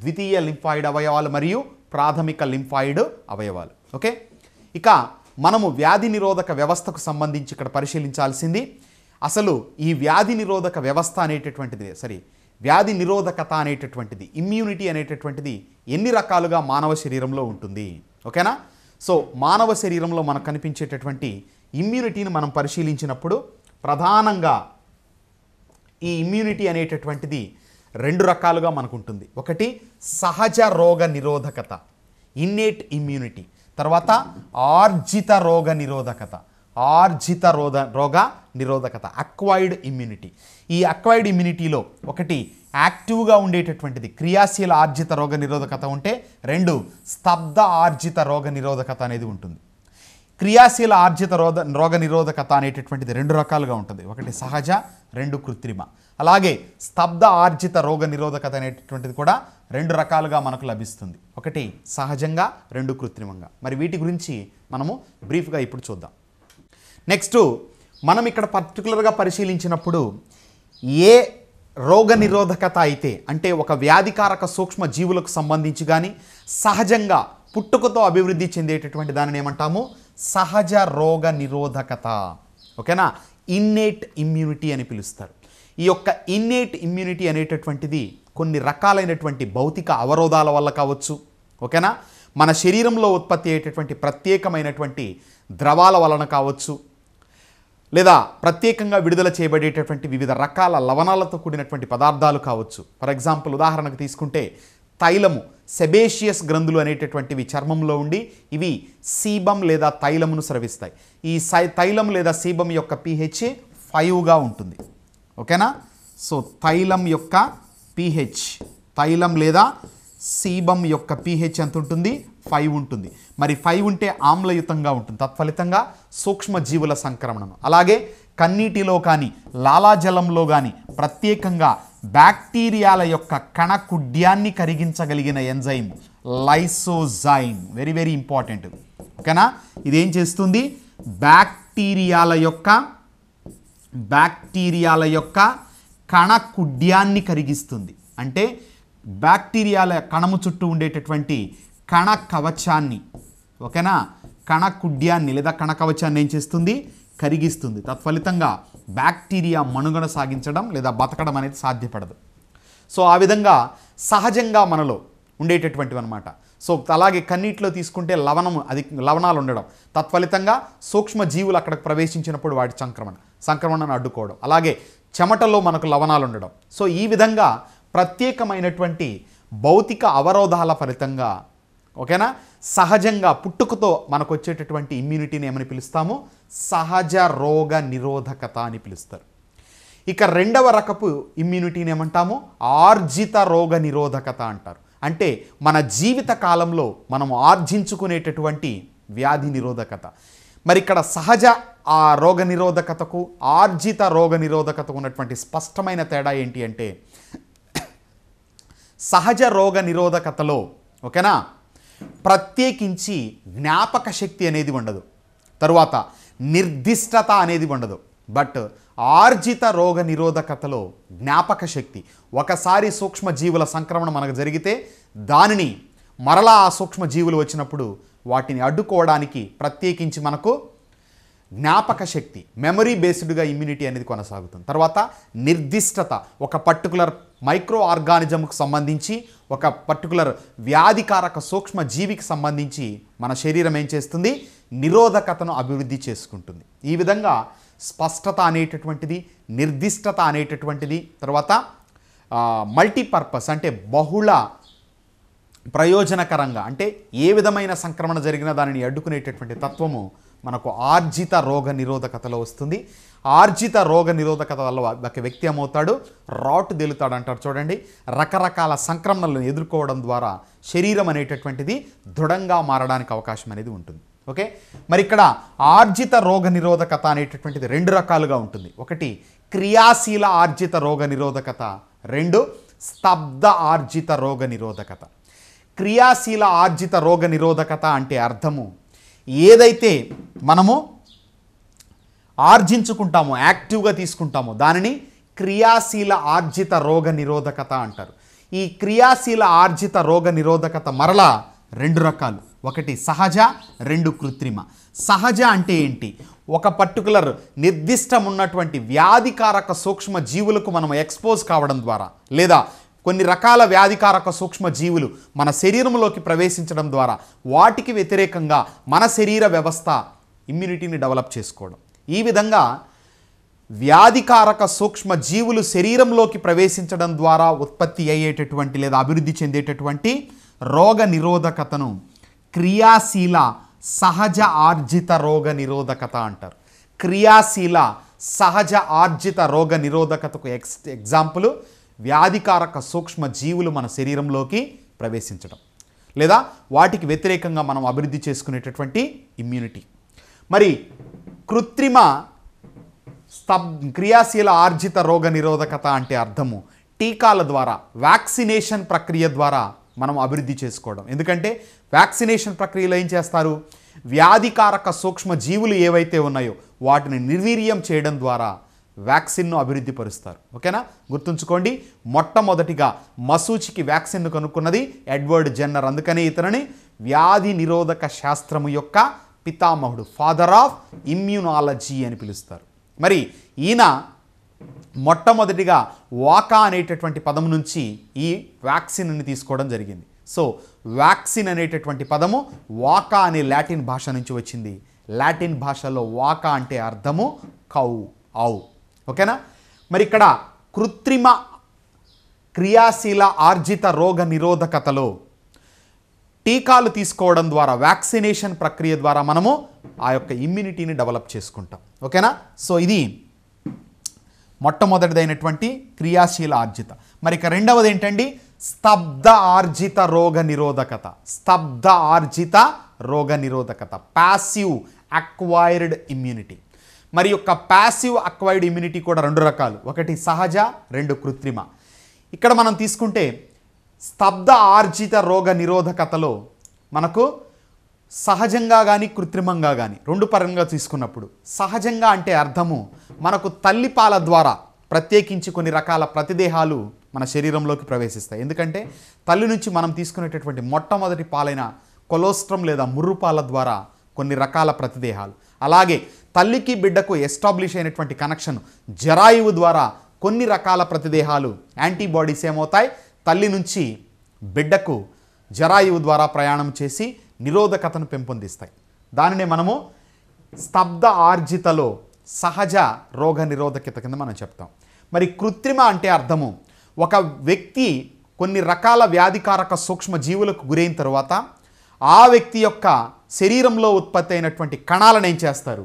ద్వితీయ లింఫాయిడ్ అవయవాలు మరియు ప్రాథమిక లింఫాయిడ్ అవయవాలు ఓకే ఇక మనము వ్యాధి నిరోధక వ్యవస్థకు సంబంధించి ఇక్కడ పరిశీలించాల్సింది అసలు ఈ వ్యాధి నిరోధక వ్యవస్థ అనేటటువంటిది సరే వ్యాధి నిరోధకత అనేటటువంటిది ఇమ్యూనిటీ అనేటటువంటిది ఎన్ని రకాలుగా మానవ శరీరంలో ఉంటుంది ఓకేనా సో మానవ శరీరంలో మనకు కనిపించేటటువంటి ఇమ్యూనిటీని మనం పరిశీలించినప్పుడు ప్రధానంగా ఈ ఇమ్యూనిటీ అనేటటువంటిది రెండు రకాలుగా మనకు ఉంటుంది ఒకటి సహజ రోగ నిరోధకత ఇన్నేట్ ఇమ్యూనిటీ తర్వాత ఆర్జిత రోగ నిరోధకత ఆర్జిత రోధ రోగ నిరోధకత అక్వైడ్ ఇమ్యూనిటీ ఈ అక్వైడ్ ఇమ్యూనిటీలో ఒకటి యాక్టివ్గా ఉండేటటువంటిది క్రియాశీల ఆర్జిత రోగ నిరోధకత ఉంటే రెండు స్తబ్ద ఆర్జిత రోగ నిరోధకత అనేది ఉంటుంది క్రియాశీల ఆర్జిత రోధ రోగ నిరోధకత అనేటటువంటిది రెండు రకాలుగా ఉంటుంది ఒకటి సహజ రెండు కృత్రిమ అలాగే స్తబ్ద ఆర్జిత రోగ నిరోధకత అనేటటువంటిది కూడా రెండు రకాలుగా మనకు లభిస్తుంది ఒకటి సహజంగా రెండు కృత్రిమంగా మరి వీటి గురించి మనము బ్రీఫ్గా ఇప్పుడు చూద్దాం నెక్స్ట్ మనం ఇక్కడ పర్టికులర్గా పరిశీలించినప్పుడు ఏ రోగ నిరోధకత అయితే అంటే ఒక వ్యాధికారక సూక్ష్మ జీవులకు సంబంధించి కానీ సహజంగా పుట్టుకతో అభివృద్ధి చెందేటటువంటి దానిని ఏమంటాము సహజ రోగ నిరోధకత ఓకేనా ఇన్నేట్ ఇమ్యూనిటీ అని పిలుస్తారు ఈ యొక్క ఇన్నేట్ ఇమ్యూనిటీ అనేటటువంటిది కొన్ని రకాలైనటువంటి భౌతిక అవరోధాల వల్ల కావచ్చు ఓకేనా మన శరీరంలో ఉత్పత్తి అయ్యేటటువంటి ప్రత్యేకమైనటువంటి ద్రవాల వలన కావచ్చు లేదా ప్రత్యేకంగా విడుదల చేయబడేటటువంటి వివిధ రకాల లవణాలతో కూడినటువంటి పదార్థాలు కావచ్చు ఫర్ ఎగ్జాంపుల్ ఉదాహరణకు తీసుకుంటే తైలము సెబేషియస్ గ్రంథులు అనేటటువంటివి చర్మంలో ఉండి ఇవి సీబం లేదా తైలమును స్రవిస్తాయి ఈ సై తైలం లేదా సీబం యొక్క పిహెచ్ ఫైవ్గా ఉంటుంది ఓకేనా సో తైలం యొక్క పీహెచ్ తైలం లేదా సీబం యొక్క పీహెచ్ ఎంత ఉంటుంది ఫైవ్ ఉంటుంది మరి ఫైవ్ ఉంటే ఆమ్లయుతంగా ఉంటుంది తత్ఫలితంగా సూక్ష్మజీవుల సంక్రమణం అలాగే కన్నీటిలో కానీ లాలాజలంలో కానీ ప్రత్యేకంగా బ్యాక్టీరియాల యొక్క కణకుడ్యాన్ని కరిగించగలిగిన enzyme lysozyme very very important ఓకేనా ఇదేం చేస్తుంది బ్యాక్టీరియాల యొక్క బ్యాక్టీరియాల యొక్క కణకుడ్యాన్ని కరిగిస్తుంది అంటే బ్యాక్టీరియాల కణము చుట్టూ ఉండేటటువంటి కణ కవచాన్ని ఓకేనా కణకుడ్యాన్ని లేదా కణ కవచాన్ని ఏం చేస్తుంది కరిగిస్తుంది తత్ఫలితంగా బ్యాక్టీరియా మనుగడ సాగించడం లేదా బతకడం అనేది సాధ్యపడదు సో ఆ విధంగా సహజంగా మనలో ఉండేటటువంటివి అనమాట సో అలాగే కన్నీటిలో తీసుకుంటే లవణము అది లవణాలు ఉండడం తత్ఫలితంగా సూక్ష్మ జీవులు అక్కడికి ప్రవేశించినప్పుడు వాటి సంక్రమణ సంక్రమణను అడ్డుకోవడం అలాగే చెమటలో మనకు లవణాలు ఉండడం సో ఈ విధంగా ప్రత్యేకమైనటువంటి భౌతిక అవరోధాల ఫలితంగా ఓకేనా సహజంగా పుట్టుకతో మనకు వచ్చేటటువంటి ఇమ్యూనిటీని ఏమని పిలుస్తాము సహజ రోగ నిరోధకత అని పిలుస్తారు ఇక రెండవ రకపు ఇమ్యూనిటీని ఏమంటాము ఆర్జిత రోగ నిరోధకత అంటారు అంటే మన జీవిత కాలంలో మనం ఆర్జించుకునేటటువంటి వ్యాధి నిరోధకత మరి ఇక్కడ సహజ ఆ రోగనిరోధకతకు ఆర్జిత రోగనిరోధకతకు ఉన్నటువంటి స్పష్టమైన తేడా ఏంటి అంటే సహజ రోగ నిరోధకతలో ఓకేనా ప్రత్యేకించి జ్ఞాపక శక్తి అనేది ఉండదు తరువాత నిర్దిష్టత అనేది ఉండదు బట్ ఆర్జిత రోగ నిరోధకతలో జ్ఞాపక శక్తి ఒకసారి సూక్ష్మజీవుల సంక్రమణ మనకు జరిగితే దానిని మరలా ఆ సూక్ష్మజీవులు వచ్చినప్పుడు వాటిని అడ్డుకోవడానికి ప్రత్యేకించి మనకు జ్ఞాపక శక్తి మెమరీ బేస్డ్గా ఇమ్యూనిటీ అనేది కొనసాగుతుంది తర్వాత నిర్దిష్టత ఒక పర్టికులర్ మైక్రో ఆర్గానిజంకు సంబంధించి ఒక పర్టికులర్ వ్యాధికారక సూక్ష్మ జీవికి సంబంధించి మన శరీరం ఏం చేస్తుంది నిరోధకతను అభివృద్ధి చేసుకుంటుంది ఈ విధంగా స్పష్టత అనేటటువంటిది నిర్దిష్టత అనేటటువంటిది తర్వాత మల్టీపర్పస్ అంటే బహుళ ప్రయోజనకరంగా అంటే ఏ విధమైన సంక్రమణ జరిగినా దానిని అడ్డుకునేటటువంటి తత్వము మనకు ఆర్జిత రోగ నిరోధకతలో వస్తుంది ఆర్జిత రోగ నిరోధకత వల్ల ఒక వ్యక్తి ఏమవుతాడు రాట్ దేలుతాడు అంటారు చూడండి రకరకాల సంక్రమణలను ఎదుర్కోవడం ద్వారా శరీరం అనేటటువంటిది దృఢంగా మారడానికి అవకాశం అనేది ఉంటుంది ఓకే మరి ఇక్కడ ఆర్జిత రోగ నిరోధకత అనేటటువంటిది రెండు రకాలుగా ఉంటుంది ఒకటి క్రియాశీల ఆర్జిత రోగ నిరోధకత రెండు స్తబ్ధ ఆర్జిత రోగ నిరోధకత క్రియాశీల ఆర్జిత రోగ నిరోధకత అంటే అర్థము ఏదైతే మనము ఆర్జించుకుంటామో యాక్టివ్గా తీసుకుంటామో దానిని క్రియాశీల ఆర్జిత రోగ నిరోధకత అంటారు ఈ క్రియాశీల ఆర్జిత రోగ నిరోధకత మరలా రెండు రకాలు ఒకటి సహజ రెండు కృత్రిమ సహజ అంటే ఏంటి ఒక పర్టికులర్ నిర్దిష్టం ఉన్నటువంటి వ్యాధికారక సూక్ష్మ జీవులకు మనం ఎక్స్పోజ్ కావడం ద్వారా లేదా కొన్ని రకాల వ్యాధికారక సూక్ష్మజీవులు మన శరీరంలోకి ప్రవేశించడం ద్వారా వాటికి వ్యతిరేకంగా మన శరీర వ్యవస్థ ఇమ్యూనిటీని డెవలప్ చేసుకోవడం ఈ విధంగా వ్యాధికారక సూక్ష్మజీవులు శరీరంలోకి ప్రవేశించడం ద్వారా ఉత్పత్తి అయ్యేటటువంటి లేదా అభివృద్ధి చెందేటటువంటి రోగ నిరోధకతను క్రియాశీల సహజ ఆర్జిత రోగ నిరోధకత అంటారు క్రియాశీల సహజ ఆర్జిత రోగ నిరోధకతకు ఎక్స్ ఎగ్జాంపుల్ వ్యాధికారక సూక్ష్మ జీవులు మన శరీరంలోకి ప్రవేశించడం లేదా వాటికి వ్యతిరేకంగా మనం అభివృద్ధి చేసుకునేటటువంటి ఇమ్యూనిటీ మరి కృత్రిమ స్తబ్ క్రియాశీల ఆర్జిత రోగ నిరోధకత అంటే అర్థము టీకాల ద్వారా వ్యాక్సినేషన్ ప్రక్రియ ద్వారా మనం అభివృద్ధి చేసుకోవడం ఎందుకంటే వ్యాక్సినేషన్ ప్రక్రియలో ఏం చేస్తారు వ్యాధికారక సూక్ష్మ జీవులు ఏవైతే ఉన్నాయో వాటిని నిర్వీర్యం చేయడం ద్వారా వ్యాక్సిన్ను అభివృద్ధి పరుస్తారు ఓకేనా గుర్తుంచుకోండి మొట్టమొదటిగా మసూచికి వ్యాక్సిన్ను కనుక్కున్నది ఎడ్వర్డ్ జెన్నర్ అందుకనే ఇతరుని వ్యాధి నిరోధక శాస్త్రము యొక్క పితామహుడు ఫాదర్ ఆఫ్ ఇమ్యూనాలజీ అని పిలుస్తారు మరి ఈయన మొట్టమొదటిగా వాకా అనేటటువంటి పదం నుంచి ఈ వ్యాక్సిన్ని తీసుకోవడం జరిగింది సో వ్యాక్సిన్ అనేటటువంటి పదము వాకా అనే లాటిన్ భాష నుంచి వచ్చింది లాటిన్ భాషలో వాకా అంటే అర్థము కౌ ఔ ఓకేనా మరి ఇక్కడ కృత్రిమ క్రియాశీల ఆర్జిత రోగ నిరోధకతలో టీకాలు తీసుకోవడం ద్వారా వ్యాక్సినేషన్ ప్రక్రియ ద్వారా మనము ఆ యొక్క ఇమ్యూనిటీని డెవలప్ చేసుకుంటాం ఓకేనా సో ఇది మొట్టమొదటిదైనటువంటి క్రియాశీల ఆర్జిత మరి ఇక రెండవది ఏంటండి స్తబ్ద ఆర్జిత రోగ నిరోధకత స్తబ్ద ఆర్జిత రోగ నిరోధకత ప్యాసివ్ అక్వైర్డ్ ఇమ్యూనిటీ మరి యొక్క ప్యాసివ్ అక్వైర్డ్ ఇమ్యూనిటీ కూడా రెండు రకాలు ఒకటి సహజ రెండు కృత్రిమ ఇక్కడ మనం తీసుకుంటే స్తబ్ద ఆర్జిత రోగ నిరోధకతలో మనకు సహజంగా కానీ కృత్రిమంగా కానీ రెండు పరంగా తీసుకున్నప్పుడు సహజంగా అంటే అర్థము మనకు తల్లిపాల ద్వారా ప్రత్యేకించి కొన్ని రకాల ప్రతిదేహాలు మన శరీరంలోకి ప్రవేశిస్తాయి ఎందుకంటే తల్లి నుంచి మనం తీసుకునేటటువంటి మొట్టమొదటి పాలైన కొలోస్ట్రం లేదా ముర్రుపాల ద్వారా కొన్ని రకాల ప్రతిదేహాలు అలాగే తల్లికి బిడ్డకు ఎస్టాబ్లిష్ అయినటువంటి కనెక్షన్ జరాయువు ద్వారా కొన్ని రకాల ప్రతిదేహాలు యాంటీబాడీస్ ఏమవుతాయి తల్లి నుంచి బిడ్డకు జరాయువు ద్వారా ప్రయాణం చేసి నిరోధకతను పెంపొందిస్తాయి దానినే మనము స్తబ్ధ ఆర్జితలో సహజ రోగ నిరోధకత కింద మనం చెప్తాం మరి కృత్రిమ అంటే అర్థము ఒక వ్యక్తి కొన్ని రకాల వ్యాధికారక సూక్ష్మ జీవులకు గురైన తర్వాత ఆ వ్యక్తి యొక్క శరీరంలో ఉత్పత్తి అయినటువంటి కణాలను ఏం చేస్తారు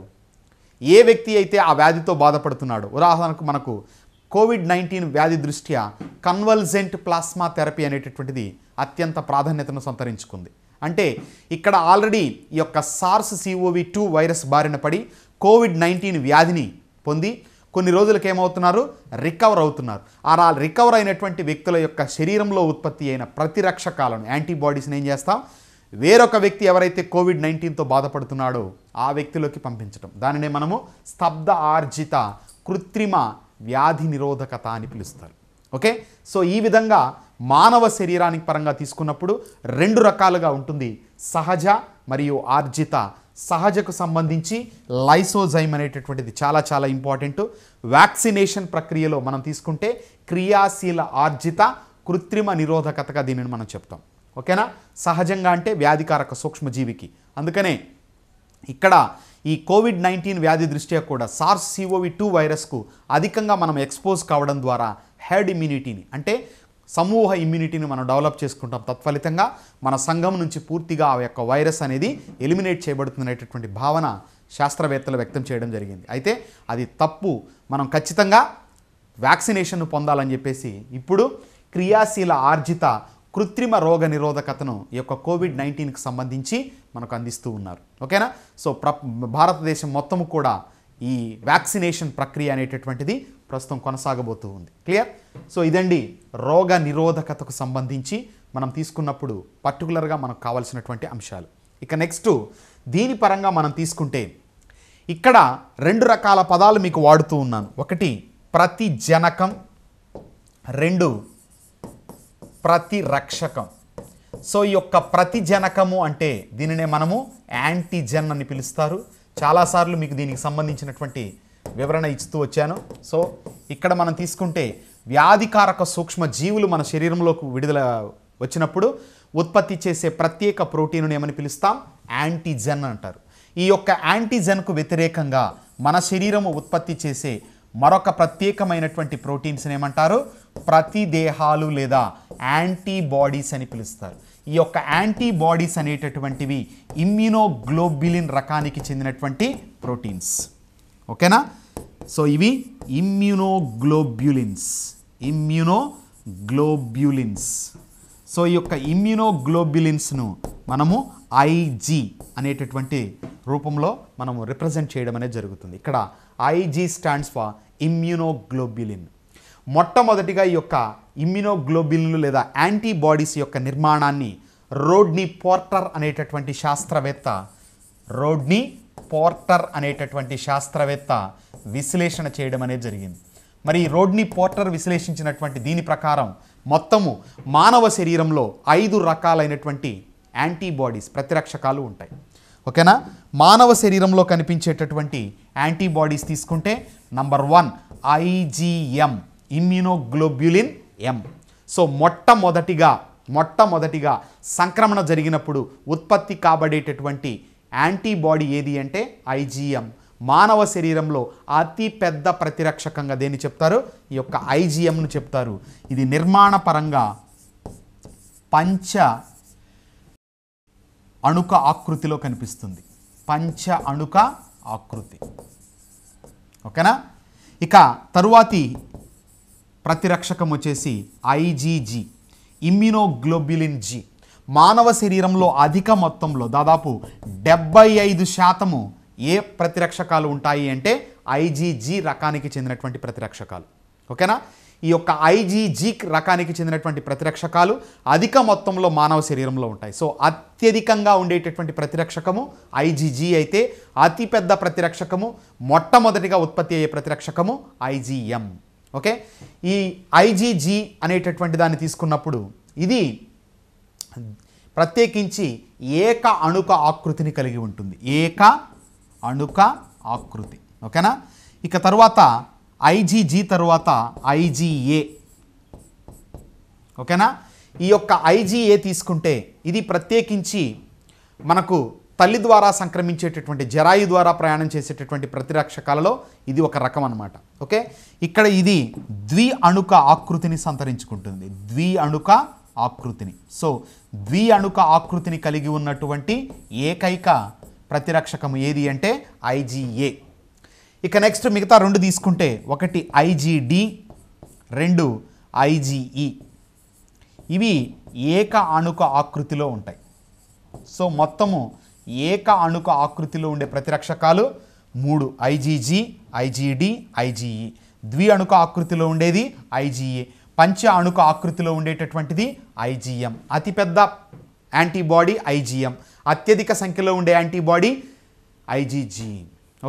ఏ వ్యక్తి అయితే ఆ వ్యాధితో బాధపడుతున్నాడో ఉదాహరణకు మనకు కోవిడ్ నైన్టీన్ వ్యాధి దృష్ట్యా కన్వల్జెంట్ ప్లాస్మా థెరపీ అనేటటువంటిది అత్యంత ప్రాధాన్యతను సంతరించుకుంది అంటే ఇక్కడ ఆల్రెడీ ఈ యొక్క సార్స్ సిఓవి టూ వైరస్ బారిన పడి కోవిడ్ నైన్టీన్ వ్యాధిని పొంది కొన్ని రోజులకి ఏమవుతున్నారు రికవర్ అవుతున్నారు అలా రికవర్ అయినటువంటి వ్యక్తుల యొక్క శరీరంలో ఉత్పత్తి అయిన ప్రతిరక్షకాలను యాంటీబాడీస్ని ఏం చేస్తాం వేరొక వ్యక్తి ఎవరైతే కోవిడ్ నైన్టీన్తో బాధపడుతున్నాడో ఆ వ్యక్తిలోకి పంపించడం దానినే మనము స్తబ్ధ ఆర్జిత కృత్రిమ వ్యాధి నిరోధకత అని పిలుస్తారు ఓకే సో ఈ విధంగా మానవ శరీరానికి పరంగా తీసుకున్నప్పుడు రెండు రకాలుగా ఉంటుంది సహజ మరియు ఆర్జిత సహజకు సంబంధించి లైసోజైమ్ అనేటటువంటిది చాలా చాలా ఇంపార్టెంట్ వ్యాక్సినేషన్ ప్రక్రియలో మనం తీసుకుంటే క్రియాశీల ఆర్జిత కృత్రిమ నిరోధకతగా దీనిని మనం చెప్తాం ఓకేనా సహజంగా అంటే వ్యాధికారక సూక్ష్మజీవికి అందుకనే ఇక్కడ ఈ కోవిడ్ నైన్టీన్ వ్యాధి దృష్ట్యా కూడా సార్స్ సిఓవి టూ వైరస్కు అధికంగా మనం ఎక్స్పోజ్ కావడం ద్వారా హెడ్ ఇమ్యూనిటీని అంటే సమూహ ఇమ్యూనిటీని మనం డెవలప్ చేసుకుంటాం తత్ఫలితంగా మన సంఘం నుంచి పూర్తిగా ఆ యొక్క వైరస్ అనేది ఎలిమినేట్ చేయబడుతుందనేటటువంటి భావన శాస్త్రవేత్తలు వ్యక్తం చేయడం జరిగింది అయితే అది తప్పు మనం ఖచ్చితంగా వ్యాక్సినేషన్ను పొందాలని చెప్పేసి ఇప్పుడు క్రియాశీల ఆర్జిత కృత్రిమ రోగ నిరోధకతను ఈ యొక్క కోవిడ్ నైన్టీన్కి సంబంధించి మనకు అందిస్తూ ఉన్నారు ఓకేనా సో ప్ర భారతదేశం మొత్తము కూడా ఈ వ్యాక్సినేషన్ ప్రక్రియ అనేటటువంటిది ప్రస్తుతం కొనసాగబోతూ ఉంది క్లియర్ సో ఇదండి రోగ నిరోధకతకు సంబంధించి మనం తీసుకున్నప్పుడు పర్టికులర్గా మనకు కావాల్సినటువంటి అంశాలు ఇక నెక్స్ట్ దీని పరంగా మనం తీసుకుంటే ఇక్కడ రెండు రకాల పదాలు మీకు వాడుతూ ఉన్నాను ఒకటి ప్రతి జనకం రెండు ప్రతిరక్షకం సో ఈ యొక్క ప్రతి జనకము అంటే దీనినే మనము యాంటీజెన్ అని పిలుస్తారు చాలాసార్లు మీకు దీనికి సంబంధించినటువంటి వివరణ ఇస్తూ వచ్చాను సో ఇక్కడ మనం తీసుకుంటే వ్యాధికారక సూక్ష్మ జీవులు మన శరీరంలోకి విడుదల వచ్చినప్పుడు ఉత్పత్తి చేసే ప్రత్యేక ప్రోటీన్ను ఏమని పిలుస్తాం యాంటీజెన్ అంటారు ఈ యొక్క యాంటీజెన్కు వ్యతిరేకంగా మన శరీరము ఉత్పత్తి చేసే మరొక ప్రత్యేకమైనటువంటి ప్రోటీన్స్ని ఏమంటారు దేహాలు లేదా యాంటీబాడీస్ అని పిలుస్తారు ఈ యొక్క యాంటీబాడీస్ అనేటటువంటివి ఇమ్యూనోగ్లోబిలిన్ రకానికి చెందినటువంటి ప్రోటీన్స్ ఓకేనా సో ఇవి ఇమ్యూనోగ్లోబ్యులిన్స్ ఇమ్యూనోగ్లోబ్యులిన్స్ సో ఈ యొక్క ఇమ్యూనోగ్లోబ్యులిన్స్ను మనము ఐజీ అనేటటువంటి రూపంలో మనము రిప్రజెంట్ చేయడం అనేది జరుగుతుంది ఇక్కడ ఐజీ స్టాండ్స్ ఫర్ ఇమ్యూనోగ్లోబ్యులిన్ మొట్టమొదటిగా ఈ యొక్క ఇమ్యునోగ్లోబిన్లు లేదా యాంటీబాడీస్ యొక్క నిర్మాణాన్ని రోడ్ని పోర్టర్ అనేటటువంటి శాస్త్రవేత్త రోడ్ని పోర్టర్ అనేటటువంటి శాస్త్రవేత్త విశ్లేషణ చేయడం అనేది జరిగింది మరి రోడ్ని పోర్టర్ విశ్లేషించినటువంటి దీని ప్రకారం మొత్తము మానవ శరీరంలో ఐదు రకాలైనటువంటి యాంటీబాడీస్ ప్రతిరక్షకాలు ఉంటాయి ఓకేనా మానవ శరీరంలో కనిపించేటటువంటి యాంటీబాడీస్ తీసుకుంటే number one IgM immunoglobulin M so మొట్టమొదటిగా మొట్టమొదటిగా సంక్రమణ జరిగినప్పుడు ఉత్పత్తి కాబడేటటువంటి యాంటీబాడీ ఏది అంటే ఐజీఎం మానవ శరీరంలో అతి పెద్ద ప్రతిరక్షకంగా దేని చెప్తారు ఈ యొక్క ఐజీఎంను చెప్తారు ఇది నిర్మాణపరంగా పంచ అణుక ఆకృతిలో కనిపిస్తుంది పంచ అణుక ఆకృతి ఓకేనా ఇక తరువాతి ప్రతిరక్షకం వచ్చేసి ఐజీజీ ఇమ్యూనోగ్లోబ్యులిన్ జి మానవ శరీరంలో అధిక మొత్తంలో దాదాపు డెబ్బై ఐదు శాతము ఏ ప్రతిరక్షకాలు ఉంటాయి అంటే ఐజీజీ రకానికి చెందినటువంటి ప్రతిరక్షకాలు ఓకేనా ఈ యొక్క ఐజీజీ రకానికి చెందినటువంటి ప్రతిరక్షకాలు అధిక మొత్తంలో మానవ శరీరంలో ఉంటాయి సో అత్యధికంగా ఉండేటటువంటి ప్రతిరక్షకము ఐజీజీ అయితే అతిపెద్ద ప్రతిరక్షకము మొట్టమొదటిగా ఉత్పత్తి అయ్యే ప్రతిరక్షకము ఐజీఎం ఓకే ఈ ఐజీజీ అనేటటువంటి దాన్ని తీసుకున్నప్పుడు ఇది ప్రత్యేకించి ఏక అణుక ఆకృతిని కలిగి ఉంటుంది ఏక అణుక ఆకృతి ఓకేనా ఇక తర్వాత ఐజీజీ తర్వాత ఐజీఏ ఓకేనా ఈ యొక్క ఐజీఏ తీసుకుంటే ఇది ప్రత్యేకించి మనకు తల్లి ద్వారా సంక్రమించేటటువంటి జరాయి ద్వారా ప్రయాణం చేసేటటువంటి ప్రతిరక్షకాలలో ఇది ఒక రకం అనమాట ఓకే ఇక్కడ ఇది ద్వి అణుక ఆకృతిని సంతరించుకుంటుంది ద్వి అణుక ఆకృతిని సో ద్వి అణుక ఆకృతిని కలిగి ఉన్నటువంటి ఏకైక ప్రతిరక్షకము ఏది అంటే ఐజీఏ ఇక నెక్స్ట్ మిగతా రెండు తీసుకుంటే ఒకటి ఐజీడి రెండు ఐజీఈ ఇవి ఏక అణుక ఆకృతిలో ఉంటాయి సో మొత్తము ఏక అణుక ఆకృతిలో ఉండే ప్రతిరక్షకాలు మూడు ఐజీజీ ఐజీడి ఐజీఈ ద్వి అణుక ఆకృతిలో ఉండేది ఐజీఏ పంచ అణుక ఆకృతిలో ఉండేటటువంటిది ఐజీఎం అతిపెద్ద యాంటీబాడీ ఐజీఎం అత్యధిక సంఖ్యలో ఉండే యాంటీబాడీ ఐజీజీ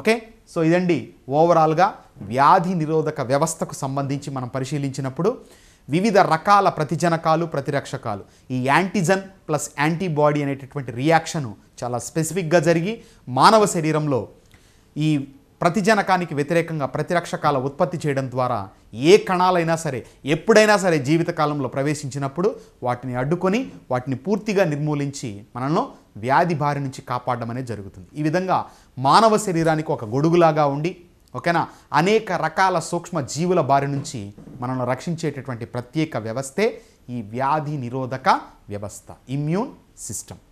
ఓకే సో ఇదండి ఓవరాల్గా వ్యాధి నిరోధక వ్యవస్థకు సంబంధించి మనం పరిశీలించినప్పుడు వివిధ రకాల ప్రతిజనకాలు ప్రతిరక్షకాలు ఈ యాంటీజన్ ప్లస్ యాంటీబాడీ అనేటటువంటి రియాక్షను చాలా స్పెసిఫిక్గా జరిగి మానవ శరీరంలో ఈ ప్రతిజనకానికి వ్యతిరేకంగా ప్రతిరక్షకాల ఉత్పత్తి చేయడం ద్వారా ఏ కణాలైనా సరే ఎప్పుడైనా సరే జీవితకాలంలో ప్రవేశించినప్పుడు వాటిని అడ్డుకొని వాటిని పూర్తిగా నిర్మూలించి మనల్ని వ్యాధి బారి నుంచి కాపాడడం అనేది జరుగుతుంది ఈ విధంగా మానవ శరీరానికి ఒక గొడుగులాగా ఉండి ఓకేనా అనేక రకాల సూక్ష్మ జీవుల బారి నుంచి మనల్ని రక్షించేటటువంటి ప్రత్యేక వ్యవస్థే ఈ వ్యాధి నిరోధక వ్యవస్థ ఇమ్యూన్ సిస్టమ్